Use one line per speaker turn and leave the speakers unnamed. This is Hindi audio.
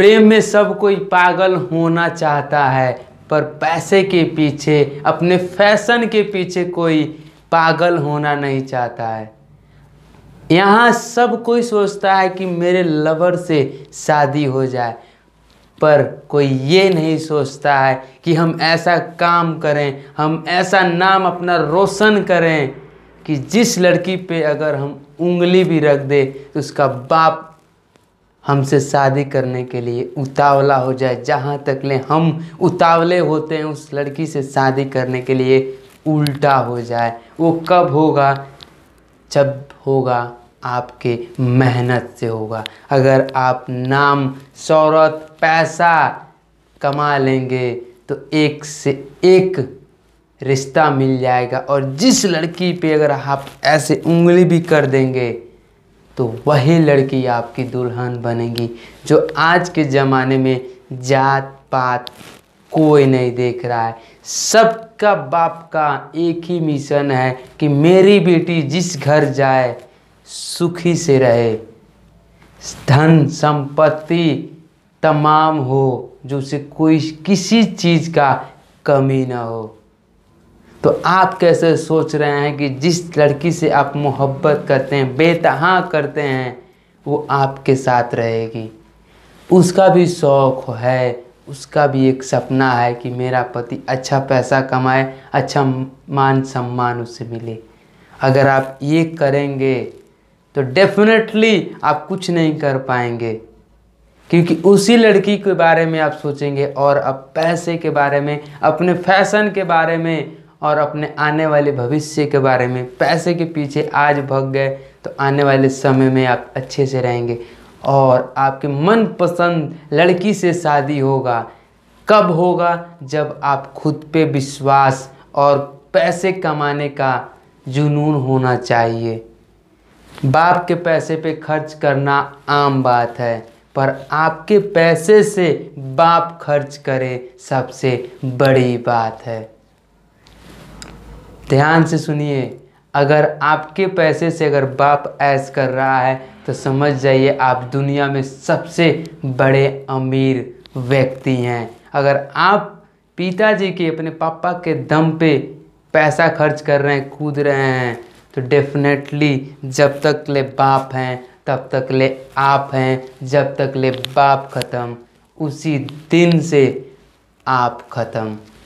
प्रेम में सब कोई पागल होना चाहता है पर पैसे के पीछे अपने फैशन के पीछे कोई पागल होना नहीं चाहता है यहाँ सब कोई सोचता है कि मेरे लवर से शादी हो जाए पर कोई ये नहीं सोचता है कि हम ऐसा काम करें हम ऐसा नाम अपना रोशन करें कि जिस लड़की पे अगर हम उंगली भी रख दे तो उसका बाप हमसे शादी करने के लिए उतावला हो जाए जहाँ तक ले हम उतावले होते हैं उस लड़की से शादी करने के लिए उल्टा हो जाए वो कब होगा जब होगा आपके मेहनत से होगा अगर आप नाम शौरत पैसा कमा लेंगे तो एक से एक रिश्ता मिल जाएगा और जिस लड़की पे अगर आप ऐसे उंगली भी कर देंगे तो वही लड़की आपकी दुल्हन बनेगी जो आज के ज़माने में जात पात कोई नहीं देख रहा है सबका बाप का एक ही मिशन है कि मेरी बेटी जिस घर जाए सुखी से रहे धन संपत्ति तमाम हो जो उसे कोई किसी चीज़ का कमी ना हो तो आप कैसे सोच रहे हैं कि जिस लड़की से आप मोहब्बत करते हैं बेतहा करते हैं वो आपके साथ रहेगी उसका भी शौक़ है उसका भी एक सपना है कि मेरा पति अच्छा पैसा कमाए अच्छा मान सम्मान उससे मिले अगर आप ये करेंगे तो डेफिनेटली आप कुछ नहीं कर पाएंगे क्योंकि उसी लड़की के बारे में आप सोचेंगे और अब पैसे के बारे में अपने फैशन के बारे में और अपने आने वाले भविष्य के बारे में पैसे के पीछे आज भग गए तो आने वाले समय में आप अच्छे से रहेंगे और आपके मनपसंद लड़की से शादी होगा कब होगा जब आप खुद पे विश्वास और पैसे कमाने का जुनून होना चाहिए बाप के पैसे पे खर्च करना आम बात है पर आपके पैसे से बाप खर्च करे सबसे बड़ी बात है ध्यान से सुनिए अगर आपके पैसे से अगर बाप ऐश कर रहा है तो समझ जाइए आप दुनिया में सबसे बड़े अमीर व्यक्ति हैं अगर आप पिताजी के अपने पापा के दम पे पैसा खर्च कर रहे हैं कूद रहे हैं तो डेफिनेटली जब तक ले बाप हैं तब तक ले आप हैं जब तक ले बाप ख़त्म उसी दिन से आप ख़त्म